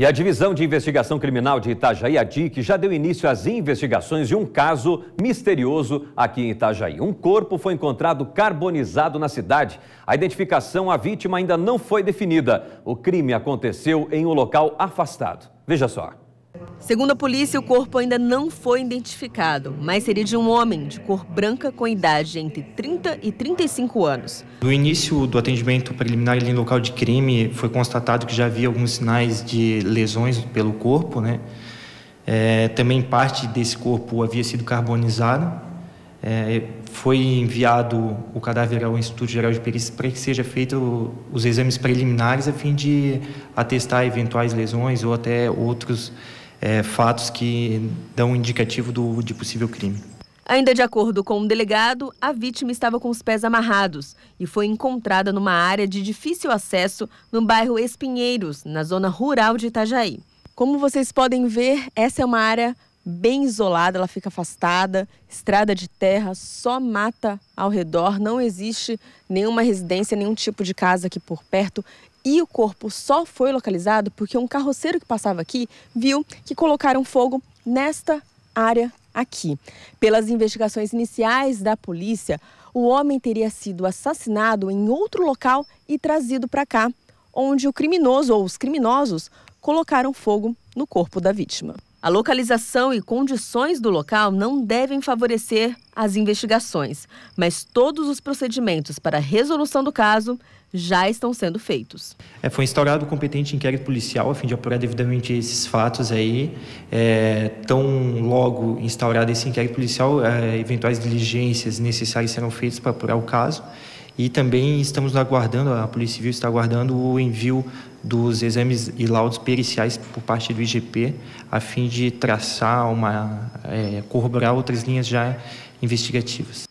E a Divisão de Investigação Criminal de Itajaí, a DIC, já deu início às investigações de um caso misterioso aqui em Itajaí. Um corpo foi encontrado carbonizado na cidade. A identificação à vítima ainda não foi definida. O crime aconteceu em um local afastado. Veja só. Segundo a polícia, o corpo ainda não foi identificado, mas seria de um homem de cor branca com idade entre 30 e 35 anos. No início do atendimento preliminar em local de crime, foi constatado que já havia alguns sinais de lesões pelo corpo, né? É, também parte desse corpo havia sido carbonizada. É, foi enviado o cadáver ao Instituto Geral de Perícia para que seja feito os exames preliminares a fim de atestar eventuais lesões ou até outros é, fatos que dão indicativo do, de possível crime. Ainda de acordo com o um delegado, a vítima estava com os pés amarrados e foi encontrada numa área de difícil acesso no bairro Espinheiros, na zona rural de Itajaí. Como vocês podem ver, essa é uma área bem isolada, ela fica afastada, estrada de terra, só mata ao redor, não existe nenhuma residência, nenhum tipo de casa aqui por perto. E o corpo só foi localizado porque um carroceiro que passava aqui viu que colocaram fogo nesta área aqui. Pelas investigações iniciais da polícia, o homem teria sido assassinado em outro local e trazido para cá onde o criminoso ou os criminosos colocaram fogo no corpo da vítima. A localização e condições do local não devem favorecer as investigações, mas todos os procedimentos para a resolução do caso já estão sendo feitos. É, foi instaurado o competente inquérito policial a fim de apurar devidamente esses fatos aí. É, tão logo instaurado esse inquérito policial, é, eventuais diligências necessárias serão feitas para apurar o caso e também estamos aguardando, a Polícia Civil está aguardando o envio dos exames e laudos periciais por parte do IGP, a fim de traçar uma, é, corroborar outras linhas já investigativas.